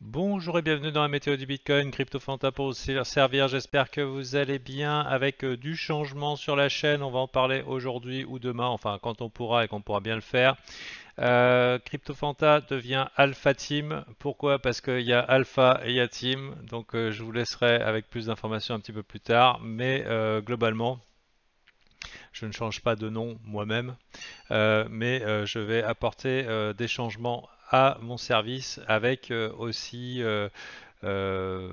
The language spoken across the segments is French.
Bonjour et bienvenue dans la météo du Bitcoin, Fanta pour vous servir, j'espère que vous allez bien avec euh, du changement sur la chaîne, on va en parler aujourd'hui ou demain, enfin quand on pourra et qu'on pourra bien le faire. Euh, Crypto Fanta devient Alpha Team. Pourquoi Parce qu'il y a Alpha et il y a Team. Donc euh, je vous laisserai avec plus d'informations un petit peu plus tard. Mais globalement, je ne change pas de nom moi-même. mais je vais apporter des changements à mon service avec euh, aussi euh, euh,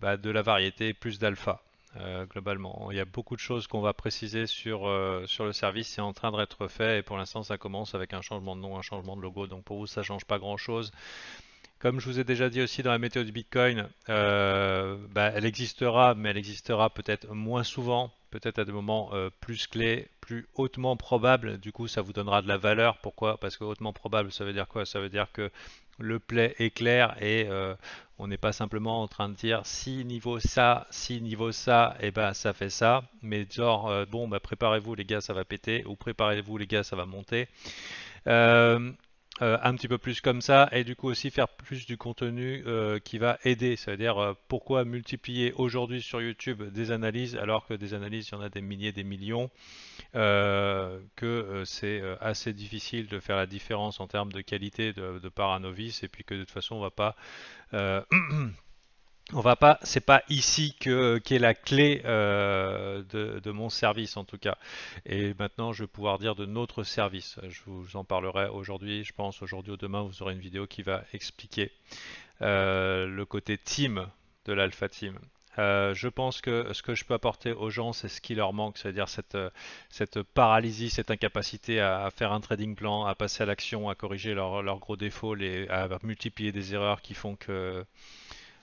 bah, de la variété plus d'alpha. globalement. Il y a beaucoup de choses qu'on va préciser sur, sur le service, c'est en train d'être fait et pour l'instant ça commence avec un changement de nom, un changement de logo, donc pour vous ça change pas grand chose. Comme je vous ai déjà dit aussi dans la méthode du Bitcoin, bah, elle existera, mais elle existera peut-être moins souvent peut-être à des moments euh, plus clés, plus hautement probables. Du coup, ça vous donnera de la valeur. Pourquoi Parce que hautement probable, ça veut dire quoi Ça veut dire que le play est clair et euh, on n'est pas simplement en train de dire si niveau ça, si niveau ça, et eh ben ça fait ça. Mais genre, euh, bon, bah, préparez-vous les gars, ça va péter, ou préparez-vous les gars, ça va monter. Euh, un petit peu plus comme ça et du coup aussi faire plus du contenu euh, qui va aider. C'est-à-dire euh, pourquoi multiplier aujourd'hui sur YouTube des analyses alors que des analyses, il y en a des milliers, des millions, que c'est assez difficile de faire la différence en termes de qualité de, de novice et puis que de toute façon on va pas... on va pas, c'est pas ici que qu'est la clé euh, de, mon service en tout cas. Et maintenant, je vais pouvoir dire de notre service. Je vous en parlerai aujourd'hui, je pense aujourd'hui ou demain, vous aurez une vidéo qui va expliquer euh, le côté team de l'alpha team. Euh, je pense que ce que je peux apporter aux gens, c'est ce qui leur manque, c'est-à-dire cette, cette, paralysie, cette incapacité à, faire un trading plan, à passer à l'action, à corriger leurs gros défauts, à multiplier des erreurs qui font que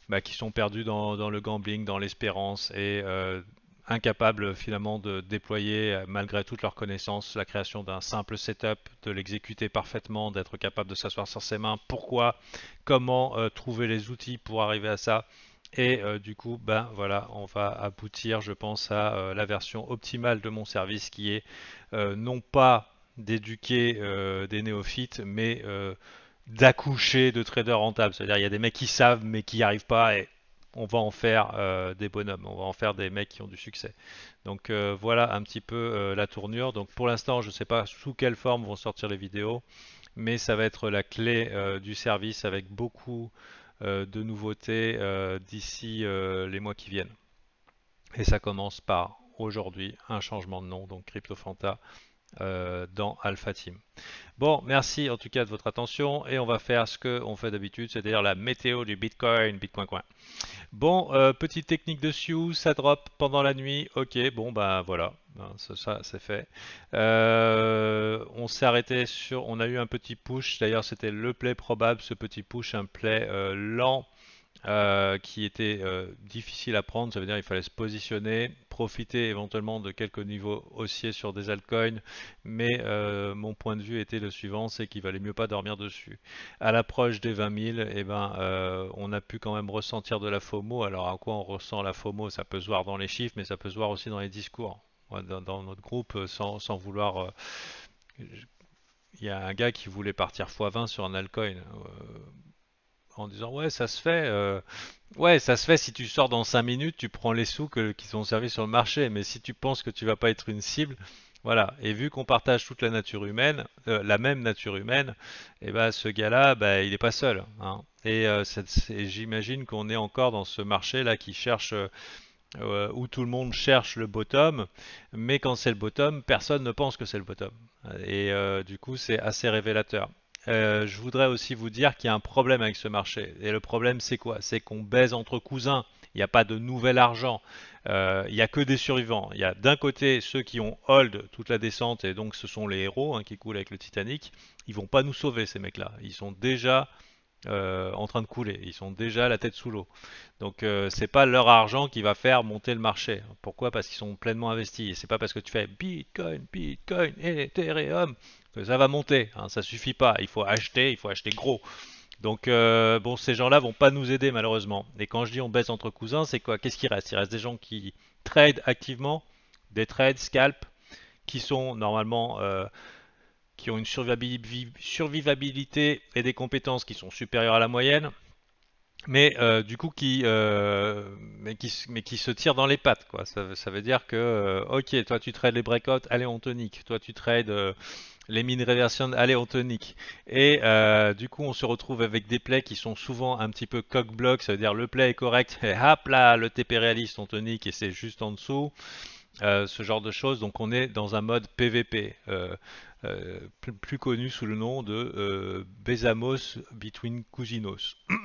bah, qui sont perdus dans, le gambling, dans l'espérance et euh, incapables finalement de déployer malgré toutes leurs connaissances la création d'un simple setup, de l'exécuter parfaitement, d'être capable de s'asseoir sur ses mains. Pourquoi Comment euh, trouver les outils pour arriver à ça et euh, du coup, ben voilà, on va aboutir, je pense, à la version optimale de mon service qui est non pas d'éduquer des néophytes, mais d'accoucher de traders rentables. C'est-à-dire il y a des mecs qui savent mais qui n'y arrivent pas et on va en faire euh, des bonhommes, on va en faire des mecs qui ont du succès. Donc euh, voilà un petit peu euh, la tournure. Donc pour l'instant je ne sais pas sous quelle forme vont sortir les vidéos, mais ça va être la clé du service avec beaucoup de nouveautés d'ici les mois qui viennent. Et ça commence par aujourd'hui un changement de nom, donc CryptoFanta euh, dans Alpha Team. Bon, merci en tout cas de votre attention et on va faire ce qu'on fait d'habitude, c'est-à-dire la météo du Bitcoin, Bitcoin coin. Bon, euh, petite technique de Sioux, ça drop pendant la nuit, ok, bon ben voilà, hein, ça, c'est fait. Euh, on s'est arrêté sur, on a eu un petit push, d'ailleurs c'était le play probable, ce petit push, un play lent euh, qui était euh, difficile à prendre, ça veut dire il fallait se positionner, profiter éventuellement de quelques niveaux haussiers sur des altcoins, mais euh, mon point de vue était le suivant, c'est qu'il valait mieux pas dormir dessus. À l'approche des 20 000, eh ben, on a pu quand même ressentir de la FOMO, alors à quoi on ressent la FOMO Ça peut se voir dans les chiffres, mais ça peut se voir aussi dans les discours, dans, notre groupe, sans, sans vouloir... il y a un gars qui voulait partir x20 sur un altcoin en disant ouais ça se fait euh, ouais ça se fait si tu sors dans 5 minutes tu prends les sous qui sont servis sur le marché mais si tu penses que tu vas pas être une cible voilà et vu qu'on partage toute la nature humaine euh, la même nature humaine et eh ben ce gars là bah, il n'est pas seul hein. et, euh, et j'imagine qu'on est encore dans ce marché là qui cherche où tout le monde cherche le bottom, mais quand c'est le bottom, personne ne pense que c'est le bottom. Et du coup, c'est assez révélateur. Euh, je voudrais aussi vous dire qu'il y a un problème avec ce marché. Et le problème, c'est quoi C'est qu'on baise entre cousins. Il n'y a pas de nouvel argent. Euh, il n'y a que des survivants. Il y a d'un côté ceux qui ont hold toute la descente, et donc ce sont les héros hein, qui coulent avec le Titanic. Ils vont pas nous sauver, ces mecs-là. Ils sont déjà euh, en train de couler. Ils sont déjà la tête sous l'eau. Donc c'est pas leur argent qui va faire monter le marché. Pourquoi Parce qu'ils sont pleinement investis. Et c'est pas parce que tu fais Bitcoin, Bitcoin, Ethereum ça va monter. Hein, ça suffit pas. Il faut acheter, il faut acheter gros. Donc euh, bon, ces gens-là vont pas nous aider malheureusement. Et quand je dis on baisse entre cousins, c'est quoi Qu'est-ce qui reste Il reste des gens qui trade activement, des trades scalp, qui sont normalement euh, qui ont une survivabilité et des compétences qui sont supérieures à la moyenne, mais euh, du coup qui, mais qui, mais qui se tirent dans les pattes quoi. Ça, veut dire que ok, toi tu trades les breakouts, allez on tonique. Toi tu trades les mines reversion, allez, on tonique Et euh, du coup, on se retrouve avec des plays qui sont souvent un petit peu cock-block, ça veut dire le play est correct, et hop là, le TP réaliste, on tonique et c'est juste en dessous. Euh, ce genre de choses, donc on est dans un mode PVP, euh, plus, connu sous le nom de Besamos Between Cousinos.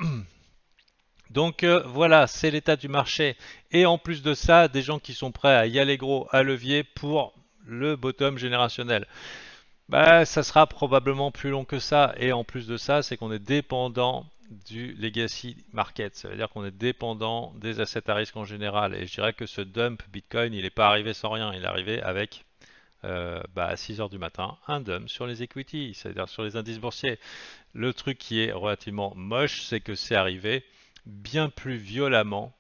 Donc voilà, c'est l'état du marché. Et en plus de ça, des gens qui sont prêts à y aller gros à levier pour le bottom générationnel. Bah, ça sera probablement plus long que ça. Et en plus de ça, c'est qu'on est dépendant du legacy market. Ça veut dire qu'on est dépendant des assets à risque en général. Et je dirais que ce dump Bitcoin, il n'est pas arrivé sans rien. Il est arrivé avec, euh, bah, à 6 h du matin, un dump sur les equities, c'est-à-dire sur les indices boursiers. Le truc qui est relativement moche, c'est que c'est arrivé bien plus violemment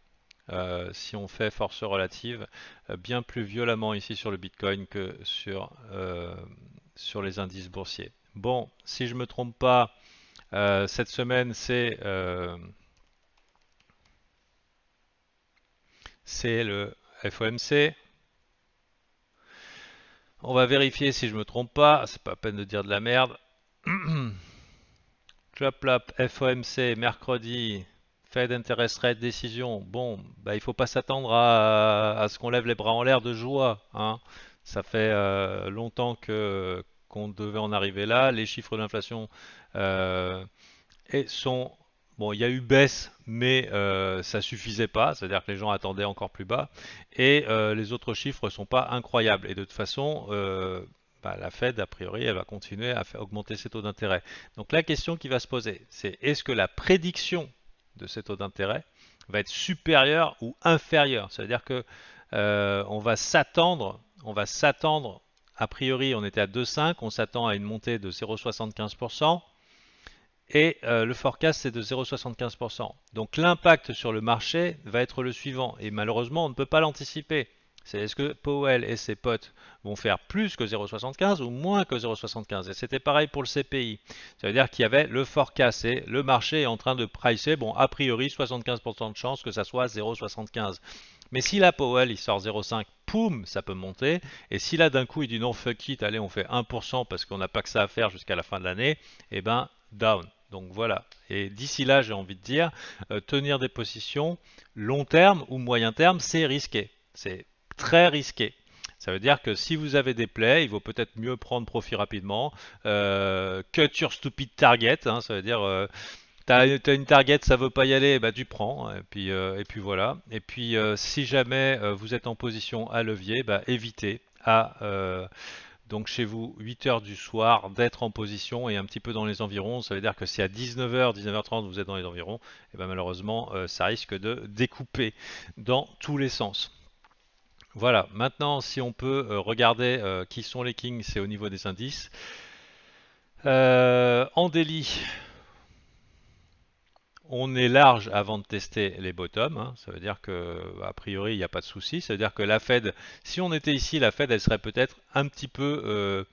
euh, si on fait force relative, euh, bien plus violemment ici sur le Bitcoin que sur sur les indices boursiers. Bon, si je me trompe pas, euh, cette semaine, c'est euh, le FOMC. On va vérifier si je me trompe pas. Ah, c'est pas à peine de dire de la merde. Clap, FOMC, mercredi, Fed Interest Rate Décision. Bon, bah, il ne faut pas s'attendre à, ce qu'on lève les bras en l'air de joie. Hein. Ça fait euh, longtemps que qu'on devait en arriver là. Les chiffres d'inflation euh, sont Bon, il y a eu baisse, mais euh, ça suffisait pas, c'est-à-dire que les gens attendaient encore plus bas, et euh, les autres chiffres sont pas incroyables. Et de toute façon, bah, la Fed, a priori, elle va continuer à faire augmenter ses taux d'intérêt. Donc la question qui va se poser, c'est est-ce que la prédiction de ces taux d'intérêt va être supérieure ou inférieure C'est-à-dire que on va s'attendre on va s'attendre, a priori on était à 2,5, on s'attend à une montée de 0,75%, et euh, le forecast c'est de 0,75%. Donc l'impact sur le marché va être le suivant, et malheureusement on ne peut pas l'anticiper. C'est est-ce que Powell et ses potes vont faire plus que 0,75 ou moins que 0,75 Et c'était pareil pour le CPI. Ça veut dire qu'il y avait le forecast et le marché est en train de pricer, bon, a priori 75% de chance que ça soit 0,75. Mais si la Powell, il sort 0,5, poum, ça peut monter. Et si là d'un coup il dit non fuck it, allez on fait 1% parce qu'on n'a pas que ça à faire jusqu'à la fin de l'année, et eh ben down. Donc voilà. Et d'ici là, j'ai envie de dire, euh, tenir des positions long terme ou moyen terme, c'est risqué. C'est très risqué. Ça veut dire que si vous avez des plays, il vaut peut-être mieux prendre profit rapidement. Euh, cut your stupid target, hein, ça veut dire euh, T'as une target, ça veut pas y aller, bah tu prends, et puis, euh, et puis voilà. Et puis euh, si jamais euh, vous êtes en position à levier, bah, évitez à donc chez vous 8h du soir d'être en position et un petit peu dans les environs. Ça veut dire que si à 19h, 19h30 vous êtes dans les environs, et bien bah, malheureusement ça risque de découper dans tous les sens. Voilà, maintenant si on peut regarder qui sont les kings, c'est au niveau des indices. en délit, on est large avant de tester les bottoms. Hein. Ça veut dire que, a priori, il n'y a pas de souci. Ça veut dire que la Fed, si on était ici, la Fed, elle serait peut-être un petit peu, euh,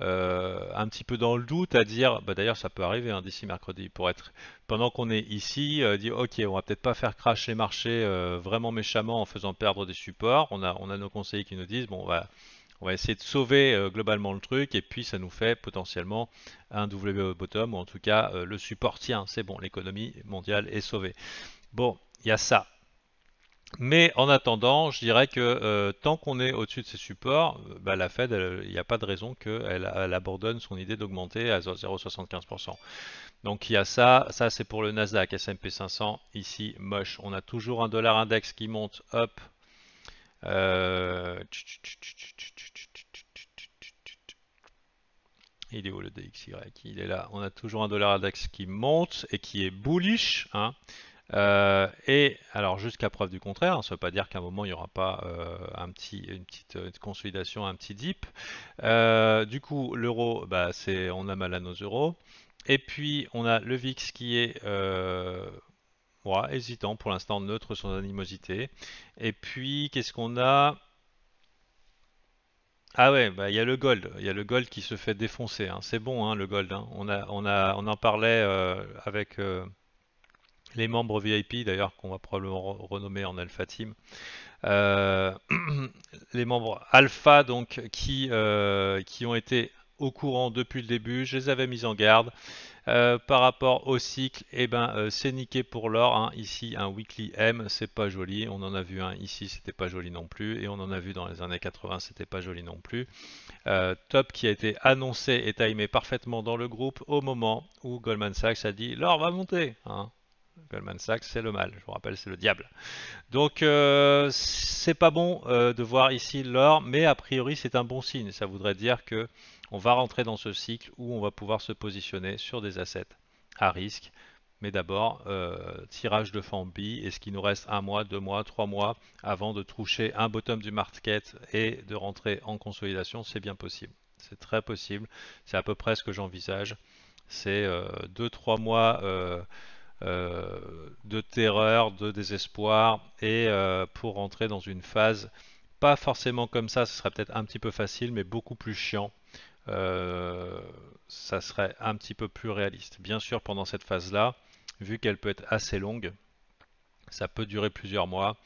euh, un petit peu dans le doute à dire. Bah, D'ailleurs, ça peut arriver hein, d'ici mercredi pour être pendant qu'on est ici, euh, dit ok, on va peut-être pas faire cracher marché vraiment méchamment en faisant perdre des supports. On a, on a nos conseillers qui nous disent bon, on va on va essayer de sauver euh, globalement le truc et puis ça nous fait potentiellement un W bottom ou en tout cas euh, le support tient, c'est bon, l'économie mondiale est sauvée. Bon, il y a ça. Mais en attendant, je dirais que euh, tant qu'on est au-dessus de ces supports, bah, la Fed, il n'y a pas de raison qu'elle elle abandonne son idée d'augmenter à 0,75%. Donc il y a ça, ça c'est pour le Nasdaq, S&P 500, ici moche. On a toujours un dollar index qui monte, hop. Euh... Il est où le DXY Il est là. On a toujours un dollar index qui monte et qui est bullish. Hein. Euh, et alors jusqu'à preuve du contraire, on hein, ça ne veut pas dire qu'à un moment il n'y aura pas euh, une petite consolidation, un petit dip. Euh, du coup, l'euro, bah, on a mal à nos euros. Et puis on a le VIX qui est hésitant pour l'instant, neutre sans animosité. Et puis qu'est-ce qu'on a ah ouais, bah, il y a le gold, il y a le gold qui se fait défoncer. Hein. C'est bon hein, le gold. Hein. On on a, on en parlait euh, avec euh, les membres VIP d'ailleurs qu'on va probablement renommer en Alpha Team. Euh, les membres Alpha donc qui, qui ont été au courant depuis le début. Je les avais mis en garde. Euh, par rapport au cycle, et eh ben, euh, c'est niqué pour l'or. Hein. Ici, un weekly M, c'est pas joli. On en a vu un ici, c'était pas joli non plus. Et on en a vu dans les années 80, c'était pas joli non plus. Euh, top qui a été annoncé et timé parfaitement dans le groupe au moment où Goldman Sachs a dit l'or va monter. Hein. Goldman Sachs, c'est le mal, je vous rappelle, c'est le diable. Donc, c'est pas bon de voir ici l'or, mais a priori, c'est un bon signe. Ça voudrait dire que on va rentrer dans ce cycle où on va pouvoir se positionner sur des assets à risque. Mais d'abord, euh, tirage de Fambi, et ce qui nous reste un mois, deux mois, trois mois avant de toucher un bottom du market et de rentrer en consolidation C'est bien possible. C'est très possible. C'est à peu près ce que j'envisage. C'est euh, deux trois mois euh, de terreur, de désespoir et pour rentrer dans une phase pas forcément comme ça, ce serait peut-être un petit peu facile, mais beaucoup plus chiant. Euh, ça serait un petit peu plus réaliste. Bien sûr, pendant cette phase-là, vu qu'elle peut être assez longue, ça peut durer plusieurs mois,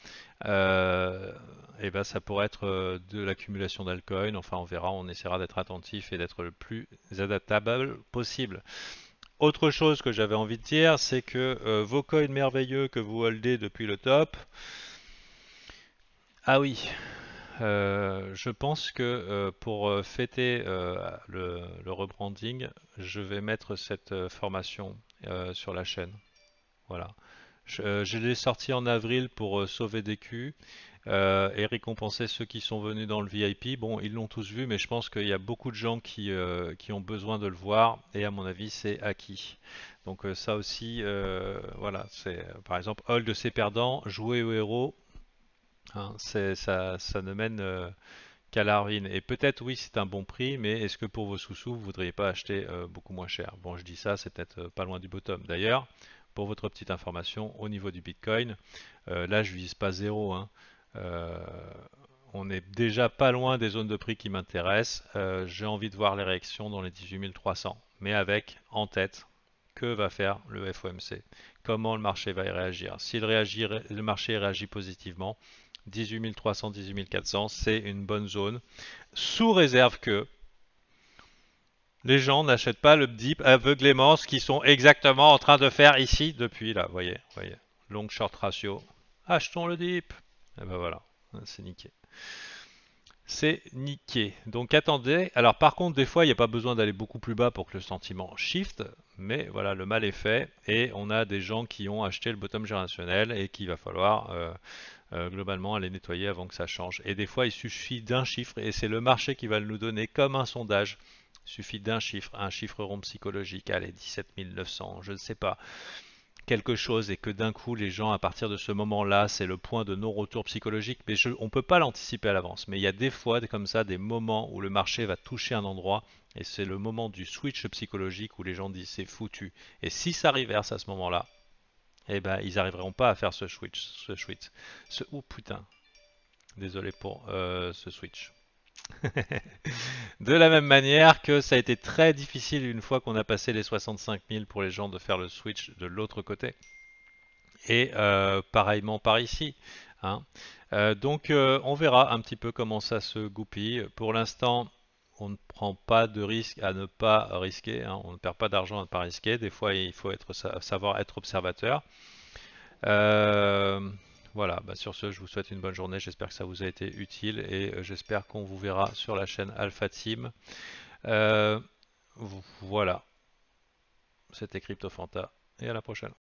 euh, et ben ça pourrait être euh, de l'accumulation d'alcool. Enfin, on verra, on essaiera d'être attentif et d'être le plus adaptable possible. Autre chose que j'avais envie de dire, c'est que vos coins merveilleux que vous holdez depuis le top, ah oui, euh, je pense que euh, pour euh, fêter le, rebranding, je vais mettre cette formation sur la chaîne. Voilà. Je, l'ai sorti en avril pour sauver des culs et récompenser ceux qui sont venus dans le VIP. Bon, ils l'ont tous vu, mais je pense qu'il y a beaucoup de gens qui, ont besoin de le voir et à mon avis, c'est acquis. Donc ça aussi, voilà, c'est par exemple, Hold de ses perdants, jouer au héros, Hein, ça, ne mène euh, qu'à la Et peut-être, oui, c'est un bon prix, mais est-ce que pour vos sous-sous, vous voudriez pas acheter euh, beaucoup moins cher Bon, je dis ça, c'est peut-être euh, pas loin du bottom. D'ailleurs, pour votre petite information, au niveau du Bitcoin, là, je vise pas zéro. Hein. on est déjà pas loin des zones de prix qui m'intéressent. J'ai envie de voir les réactions dans les 18 300, mais avec en tête que va faire le FOMC, comment le marché va y réagir. s'il le marché réagit positivement, 18 300, 18 400, c'est une bonne zone, sous réserve que les gens n'achètent pas le dip aveuglément, ce qu'ils sont exactement en train de faire ici depuis là. Voyez, voyez, long short ratio. Achetons le dip. Et eh ben voilà, c'est niqué. C'est niqué. Donc attendez. Alors par contre, des fois, il n'y a pas besoin d'aller beaucoup plus bas pour que le sentiment shift. Mais voilà, le mal est fait et on a des gens qui ont acheté le bottom générationnel et qu'il va falloir euh, euh, globalement à les nettoyer avant que ça change. Et des fois, il suffit d'un chiffre, et c'est le marché qui va nous donner comme un sondage. Il suffit d'un chiffre, un chiffre rond psychologique, allez, 17 900, je ne sais pas, quelque chose, et que d'un coup, les gens, à partir de ce moment-là, c'est le point de non-retour psychologique, mais on ne peut pas l'anticiper à l'avance. Mais il y a des fois, comme ça, des moments où le marché va toucher un endroit, et c'est le moment du switch psychologique où les gens disent c'est foutu. Et si ça reverse à ce moment-là, eh ben, ils n'arriveront pas à faire ce switch. Ce switch. Ce... ou oh, putain. Désolé pour euh, ce switch. de la même manière que ça a été très difficile une fois qu'on a passé les 65 000 pour les gens de faire le switch de l'autre côté. Et euh, pareillement par ici. Hein. Euh, donc on verra un petit peu comment ça se goupille. Pour l'instant, on ne prend pas de risque à ne pas risquer, hein. on ne perd pas d'argent à ne pas risquer. Des fois, il faut être, savoir être observateur. Euh, voilà, bah, sur ce, je vous souhaite une bonne journée. J'espère que ça vous a été utile et euh, j'espère qu'on vous verra sur la chaîne Alpha Team. Euh, voilà, c'était CryptoFanta et à la prochaine.